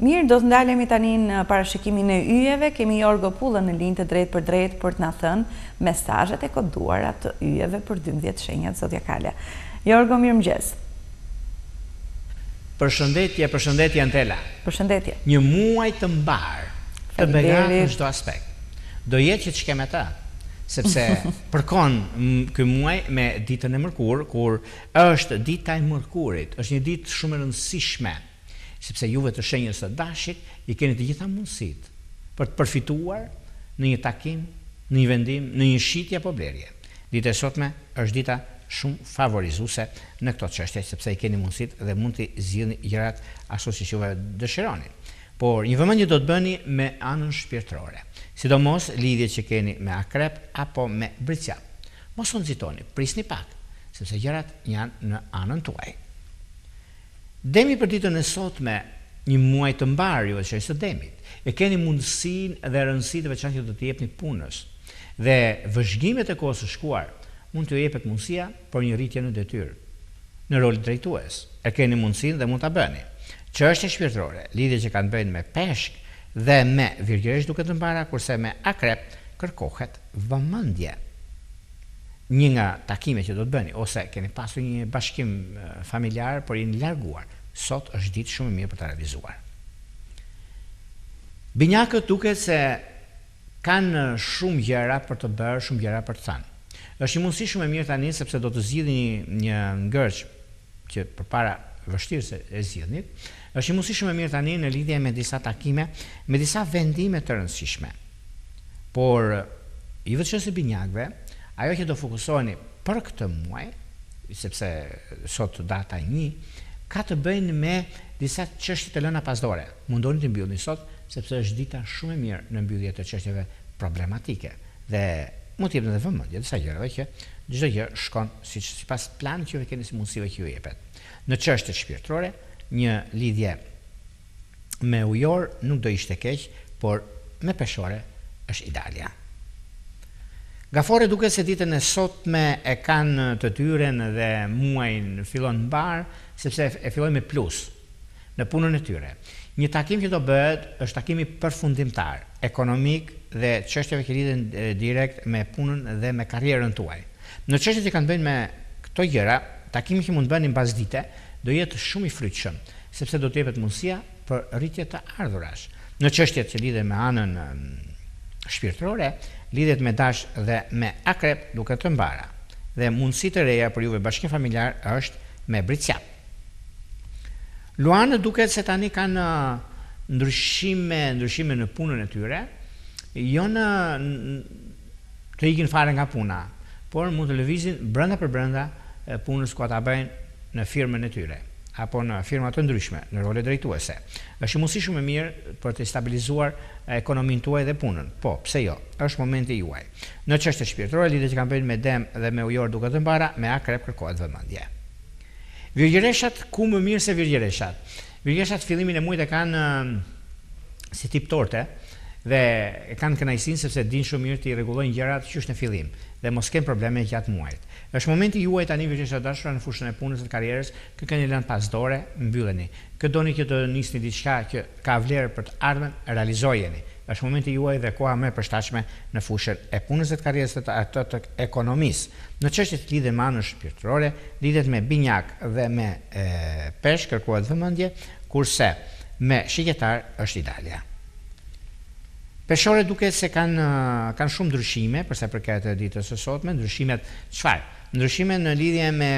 Mirë, do të ndalemi tani në parashikimin e yjeve, kemi Jorgo Pullën në linë të drejt për drejt për të në thënë mesajët e koduarat të yjeve për 12 shenjat, zodiakale. Kalja. Jorgo, mirë më gjesë. Përshëndetje, përshëndetje, Antela. Përshëndetje. Një muaj të mbarë të bëga në shdo aspekt. Do jetë që të shkeme ta, sepse përkon këj muaj me ditën e mërkur, kur është dita e mërkurit, është një ditë shumë rëndësishme, sepse juve të shenjës së dashit i keni të gjitha mundësitë për të përfituar në një takim, në një vendim, në një shitje apo blerje. Dita e sotme është dita shumë favorizuese në këto çështje sepse i keni mundësitë dhe mund të zgjidhni gjërat ashtu siç juve dëshironi. Por një një do të bëni me anën shpirtërore, sidomos lidhjet që keni me akrep apo me brica. Mos u nxitoni, prisni pak, sepse gjërat janë në anën tuaj. Demi për ditën e sotme një muaj të mbarë ju e që e demit. E keni mundësin dhe rëndësit dhe veçan që të tjep një punës. Dhe vëzhgimet e kohës shkuar mund të jepet mundësia për një rritje në detyrë. Në rolit drejtues, e keni mundësin dhe mund të bëni. Që është një shpirtrore, lidhje që kanë bëjnë me peshk dhe me virgjesh duke të mbara, kurse me akrep kërkohet vëmendje. Vëmëndje një nga takime që do të bëni ose keni pasur një bashkim familjar por jeni larguar, sot është ditë shumë e mirë për ta revizuar. Binjakët duket se kanë shumë gjëra për të bërë, shumë gjëra për të thënë. Është një mundësi shumë e mirë tani sepse do të zgjidhni një, një ngërç që përpara vështirë se e zgjidhni. Është një mundësi shumë e mirë tani në lidhje me disa takime, me disa vendime të rëndësishme. Por i vetëshë se binjakëve, Ajo që do fokusoheni për këtë muaj, sepse sot data 1 ka të bëjë me disa çështje të lëna pasdore. Mundoni të mbylni sot sepse është dita shumë e mirë në mbylljet të çështjeve problematike dhe mund në jepni edhe dhe disa gjërave që çdo gjë shkon si sipas planit që ju keni si mundësive që ju jepet. Në qështje shpirtërore, një lidhje me ujor nuk do ishte keq, por me peshore është idealja. Gafore duke se ditën e sot me e kanë të tyren dhe muajnë fillon në barë, sepse e fillon me plus në punën e tyre. Një takim që do bëhet është takimi përfundimtar, ekonomik dhe qështjeve që lidhen direkt me punën dhe me karrierën të uaj. Në qështje që kanë bëjnë me këto gjera, takimi që mund bëjnë në bazë dite, do jetë shumë i fryqëm, sepse do të jepet mundësia për rritje të ardhurash. Në qështje që lidhen me anën, shpirtërore, lidhet me dash dhe me akrep duke të mbara. Dhe mundësi të reja për juve bashkim familjar është me britsjap. Luanë duket se tani kanë uh, ndryshime, ndryshime në punën e tyre, jo në uh, të ikin fare nga puna, por mund të lëvizin brenda për brenda uh, punës ku ata bëjnë në firmen e tyre apo në firma të ndryshme, në role drejtuese. Është mundësi shumë e mirë për të stabilizuar ekonomin tuaj dhe punën. Po, pse jo? Është momenti juaj. Në çështje shpirtërore, lidhje që kanë bërë me dem dhe me ujor duke të mbara, me akrep kërkohet vëmendje. Virgjëreshat ku më mirë se virgjëreshat. Virgjëreshat fillimin e muajit e kanë si tip torte, dhe kanë kënajsin sepse din shumë mirë të i rregullojnë gjërat qysh në fillim dhe mos kem probleme gjatë muajit. është momenti juaj tani vetë që dashuron në fushën e punës së karrierës, kë keni lënë pas dore, mbylleni. Kë doni që të nisni diçka që ka vlerë për të ardhmen, realizojeni. është momenti juaj dhe koha më e përshtatshme në fushën e punës së karrierës të ato të ekonomisë. Në çështje të lidhë me në shpirtërore, lidhet me binjak dhe me pesh, kërkohet vëmendje, kurse me shiketar është Italia. Peshore duket se kanë kanë shumë ndryshime për sa i përket ditës së sotme, ndryshimet çfarë? Ndryshime në lidhje me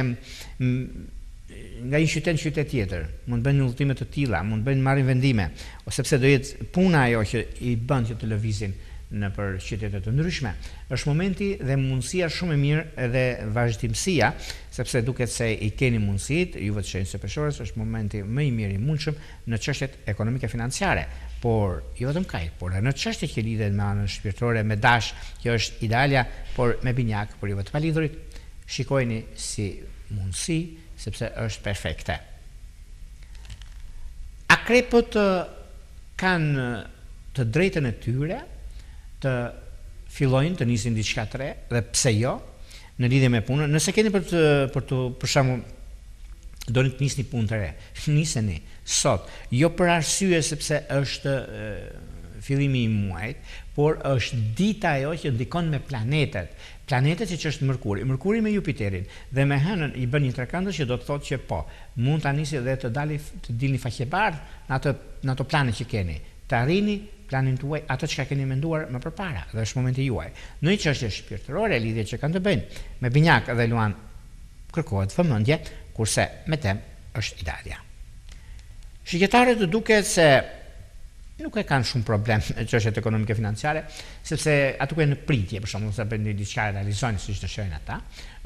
nga një qytet në qytet tjetër. Mund të bëjnë ndryshime të tilla, mund të bëjnë marrin vendime, ose pse do jetë puna ajo që i bën që të lëvizin në për qytete të ndryshme. Është momenti dhe mundësia shumë e mirë edhe vazhdimësia, sepse duket se i keni mundësit, ju vetë shënjë se Peshorës është momenti më i mirë i mundshëm në çështjet ekonomike financiare por jo vetëm kaj, por në çështje që lidhen me anën shpirtërore, me dash, kjo është idealja, por me binjak, por jo vetëm lidhurit. Shikojeni si mundësi, sepse është perfekte. Akrepot kanë të drejtën e tyre të fillojnë të nisin diçka të re dhe pse jo në lidhje me punën. Nëse keni për të për të për shembull do të nisni punë të re. Niseni sot, jo për arsye sepse është e, fillimi i muajit, por është dita ajo që ndikon me planetet. Planetet që është Merkuri, Merkuri me Jupiterin dhe me Hënën i bën një trekëndësh që do të thotë që po, mund ta nisi dhe të dalë të dilni faqebardh në ato në ato plane që keni. Të arrini planin tuaj atë ka keni menduar më përpara dhe është momenti juaj. Në një çështje shpirtërore lidhje që kanë të bëjnë me Binjak dhe Luan kërkohet vëmendje, kurse me tem është Italia. Shqiptarët do duket se nuk e kanë shumë problem në çështjet ekonomike financiare, sepse ato kanë pritje, për shembull, sa bëjnë një e realizojnë siç të shohin ata.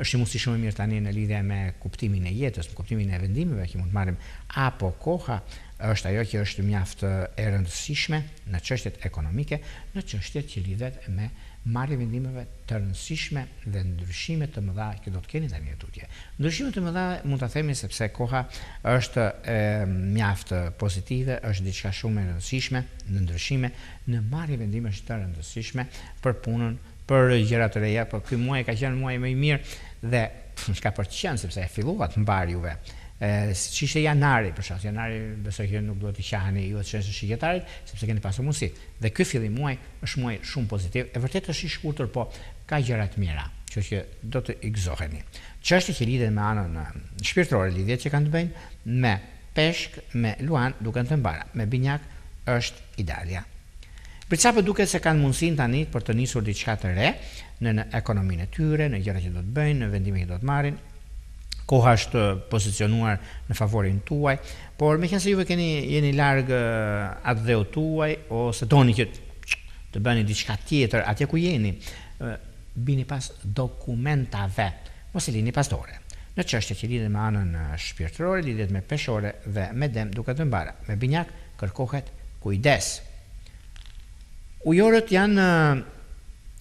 Është shumë si shumë mirë tani në lidhje me kuptimin e jetës, me kuptimin e vendimeve që mund të marrim apo koha, është ajo që është mjaft e rëndësishme në çështjet ekonomike, në çështjet që lidhet me marrje vendimeve të rëndësishme dhe ndryshime të mëdha që do të keni tani në tutje. Ndryshimet të mëdha mund ta themi sepse koha është e mjaft pozitive, është diçka shumë e rëndësishme në ndryshime, në marrje vendime të rëndësishme për punën, për gjëra të reja, por ky muaj ka qenë muaji më i mirë dhe çka për të qenë sepse e filluat mbar juve ë siç ishte janari për shkak janari besoj kjo nuk duhet të qahani ju të shënjë shigjetarit sepse keni pasur mundësi dhe ky fillim muaj është muaj shumë pozitiv e vërtet është i shkurtër po ka gjëra të mira që që do të egzoheni çështë që lidhet me anën Shpirtrore shpirtërore lidhje që kanë të bëjnë me peshk me luan duke të mbara me binjak është idealja për çfarë po duket se kanë mundsin tani për të nisur diçka të re në, ekonominë e tyre në gjëra që do të bëjnë në vendime që do të marrin koha është pozicionuar në favorin tuaj, por me qenëse juve keni jeni larg atë dheu tuaj ose doni që të bëni diçka tjetër atje ku jeni, bini pas dokumentave, mos i lini pas dore. në çështje që lidhen me anën shpirtërore, lidhet me peshore dhe me dem duke të mbara. Me binjak kërkohet kujdes. Ujorët janë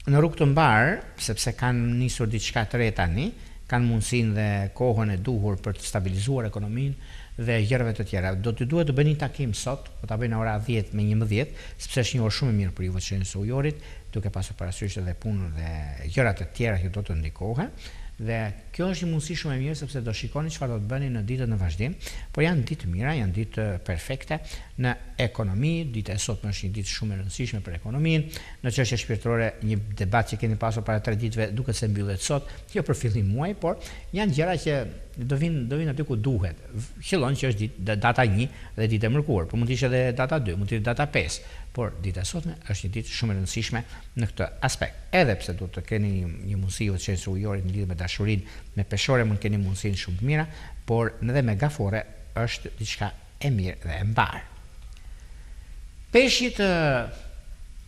në rrugë të mbar, sepse kanë nisur diçka të re tani, kanë mundësin dhe kohën e duhur për të stabilizuar ekonominë dhe gjërat e të tjera. Do të duhet të bëni takim sot, po ta bëni në ora 10 me 11, sepse është një orë shumë e mirë për ju vetë së ujorit, duke pasur parasysh edhe punën dhe gjërat e tjera që do të ndikohen. Dhe kjo është një mundësi shumë e mirë sepse do shikoni çfarë do të bëni në ditët në vazhdim, por janë ditë mira, janë ditë perfekte, në ekonomi, dita e sot më është një ditë shumë e rëndësishme për ekonomin, në që është e shpirtërore një debat që keni pasur para tre ditëve duke se mbillet sot, kjo për fillim muaj, por janë gjera që do vinë do vinë aty ku duhet. qëllon që është ditë data 1 dhe ditë e mërkurë, por mund të ishte edhe data 2, mund të dhe data 5, por dita e sotme është një ditë shumë e rëndësishme në këtë aspekt. Edhe pse duhet të keni një, një të shënjë ujori në lidhje me dashurinë, me peshore mund të keni mundësinë shumë të mira, por edhe me gafore është diçka e mirë dhe e mbarë. Peshit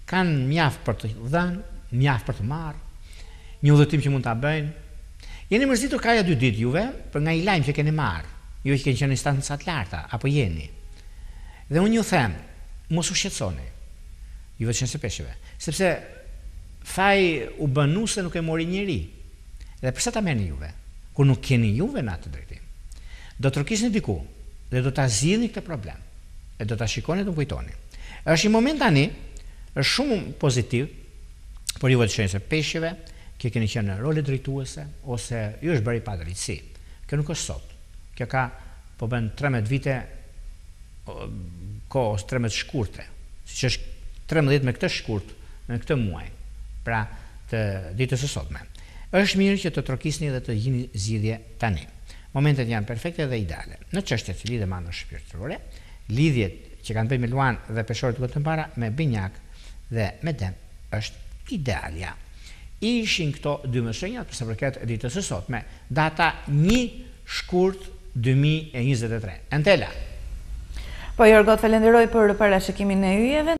kanë mjaft për të dhënë, mjaft për të marrë, një udhëtim që mund të abëjnë. Jeni mërzitur kaja dy ditë juve, për nga i lajmë që keni marrë, ju që keni qenë një stanë nësat larta, apo jeni. Dhe unë ju them, mos u shqetsoni, ju vëtë qenë se sepse faji u bënu se nuk e mori njëri, dhe përsa ta meni juve, kur nuk keni juve në atë drejtim, do të rëkisni diku, dhe do të azidhni këtë problem, e do ta shikoni dhe kujtoni është një moment tani, është shumë pozitiv, për ju vetë shenjës e peshjeve, që keni qenë në role drejtuese, ose ju është bëri pa drejtësi. Kjo nuk është sot. Kjo ka, po bën 13 vite, ko ose 13 shkurte, si që është 13 me këtë shkurt, me këtë muaj, pra të ditës së sotme. është mirë që të trokisni dhe të jini zidhje tani. Momentet janë perfekte dhe ideale. Në qështje që lidhe manë shpirtërore, lidhjet që kanë bëjmë luan dhe peshore të këtë mbara me binjak dhe me dem është idealja ishin këto dy më shenjat përse përket ditës e sot me data një shkurt 2023 entela po Jorgot, falenderoj për parashikimin e ujeve